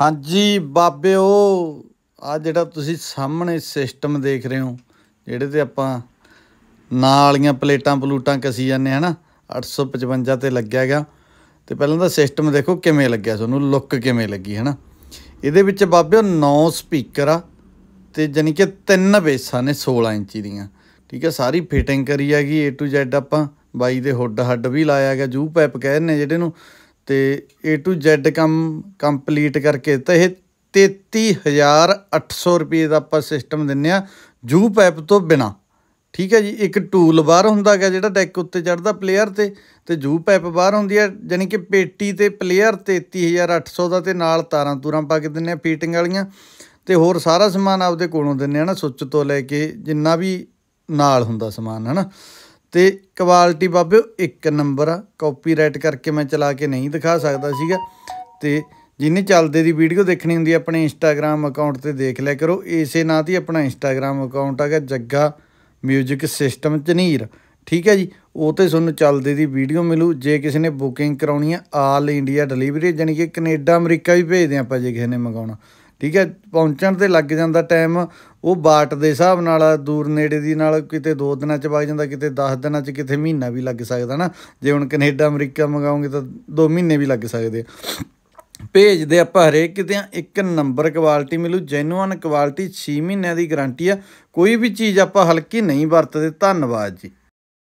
ਹਾਂਜੀ ਬਾਬਿਓ ਆ ਜਿਹੜਾ ਤੁਸੀਂ ਸਾਹਮਣੇ ਸਿਸਟਮ ਦੇਖ ਰਹੇ ਹੋ ਜਿਹੜੇ ਤੇ ਆਪਾਂ ਨਾਲੀਆਂ ਪਲੇਟਾਂ ਪਲੂਟਾਂ ਕਸੀ ਜਾਂਦੇ ਹਨਾ 855 ਤੇ ਲੱਗਿਆ ਗਿਆ ਤੇ ਪਹਿਲਾਂ ਤਾਂ ਸਿਸਟਮ ਦੇਖੋ ਕਿਵੇਂ ਲੱਗਿਆ ਤੁਹਾਨੂੰ ਲੁੱਕ ਕਿਵੇਂ ਲੱਗੀ ਹਨਾ ਇਹਦੇ ਵਿੱਚ ਬਾਬਿਓ 9 ਸਪੀਕਰ ਆ ਤੇ ਜਾਨੀ ਕਿ ਤਿੰਨ ਬੇਸਾਂ ਨੇ 16 ਇੰਚੀ ਦੀਆਂ ਠੀਕ ਹੈ ਸਾਰੀ ਫਿਟਿੰਗ ਕਰੀ ਹੈਗੀ A to Z ਆਪਾਂ ਬਾਈ ਦੇ ਹੁੱਡ ਹੱਡ ਵੀ ਲਾਇਆ ਗਿਆ ਜੂ ਪੈਪ ਕਹਿੰਦੇ ਨੇ ਜਿਹੜੇ ਨੂੰ ਤੇ A to Z ਕੰਮ ਕੰਪਲੀਟ ਕਰਕੇ ਤੇ ਇਹ 33800 ਰੁਪਏ ਦਾ ਆਪਾਂ ਸਿਸਟਮ ਦਿੰਨੇ ਆ ਜੂ ਪੈਪ ਤੋਂ ਬਿਨਾ ਠੀਕ ਹੈ ਜੀ ਇੱਕ ਟੂਲ ਬਾਹਰ ਹੁੰਦਾ ਹੈ ਜਿਹੜਾ ਡੈਕ ਉੱਤੇ ਚੜਦਾ ਪਲੇਅਰ ਤੇ ਤੇ ਜੂ ਪੈਪ ਬਾਹਰ ਹੁੰਦੀ ਹੈ ਯਾਨੀ ਕਿ ਪੇਟੀ ਤੇ ਪਲੇਅਰ 33800 ਦਾ ਤੇ ਨਾਲ ਤਾਰਾਂ ਤੂਰਾਂ ਪਾ ਕੇ ਦਿੰਨੇ ਆ ਫੀਟਿੰਗ ਵਾਲੀਆਂ ਤੇ ਹੋਰ ਸਾਰਾ ਸਮਾਨ ਆਪਦੇ ਕੋਲੋਂ ਦਿੰਨੇ ਆ ਨਾ ਸੁੱਚ ਤੋਂ ਲੈ ਕੇ ਜਿੰਨਾ ਵੀ ਨਾਲ ਹੁੰਦਾ ਸਮਾਨ ਹਨਾ ਤੇ ਕੁਆਲਿਟੀ ਬਾਬਿਓ ਇੱਕ ਨੰਬਰ ਆ ਕਾਪੀਰਾਈਟ ਕਰਕੇ ਮੈਂ ਚਲਾ ਕੇ ਨਹੀਂ ਦਿਖਾ ਸਕਦਾ ਸੀਗਾ ਤੇ ਜਿੰਨੇ ਚੱਲਦੇ ਦੀ ਵੀਡੀਓ ਦੇਖਣੀ ਹੁੰਦੀ ਆਪਣੇ ਇੰਸਟਾਗ੍ਰam ਅਕਾਊਂਟ ਤੇ ਦੇਖ ਲਿਆ ਕਰੋ ਇਸੇ ਨਾਂ ਤੇ ਆਪਣਾ ਇੰਸਟਾਗ੍ਰam ਅਕਾਊਂਟ ਹੈਗਾ ਜੱਗਾ 뮤직 ਸਿਸਟਮ ਚਨੀਰ ਠੀਕ ਹੈ ਜੀ ਉਹ ਤੇ ਤੁਹਾਨੂੰ ਚੱਲਦੇ ਦੀ ਵੀਡੀਓ ਮਿਲੂ ਜੇ ਕਿਸੇ ਨੇ ਬੁਕਿੰਗ ਕਰਾਉਣੀ ਆ ਆਲ ਇੰਡੀਆ ਡਿਲੀਵਰੀ ਜਾਨੀ ਕਿ ਕੈਨੇਡਾ ਅਮਰੀਕਾ ਵੀ ਭੇਜਦੇ ਆਪਾਂ ਜੇ ਕਿਸੇ ਨੇ ਮੰਗਾਉਣਾ ਠੀਕ ਹੈ ਪਹੁੰਚਣ ਤੇ ਲੱਗ ਜਾਂਦਾ ਟਾਈਮ ਉਹ ਬਾਟ ਦੇ ਹਿਸਾਬ ਨਾਲ ਦੂਰ ਨੇੜੇ ਦੀ ਨਾਲ ਕਿਤੇ 2 ਦਿਨਾਂ ਚ ਵਗ ਜਾਂਦਾ ਕਿਤੇ 10 ਦਿਨਾਂ ਚ ਕਿਤੇ ਮਹੀਨਾ ਵੀ ਲੱਗ ਸਕਦਾ ਨਾ ਜੇ ਹੁਣ ਕੈਨੇਡਾ ਅਮਰੀਕਾ ਮੰਗਾਉਂਗੇ ਤਾਂ 2 ਮਹੀਨੇ ਵੀ ਲੱਗ ਸਕਦੇ ਆ ਭੇਜ ਦੇ ਆਪਾਂ ਹਰੇਕ ਕਿਤੇ ਇੱਕ ਨੰਬਰ ਕੁਆਲਿਟੀ ਮਿਲੂ ਜੈਨੂਅਨ ਕੁਆਲਿਟੀ 6 ਮਹੀਨਿਆਂ ਦੀ ਗਾਰੰਟੀ ਆ ਕੋਈ ਵੀ ਚੀਜ਼ ਆਪਾਂ ਹਲਕੀ ਨਹੀਂ ਵਰਤਦੇ ਧੰਨਵਾਦ ਜੀ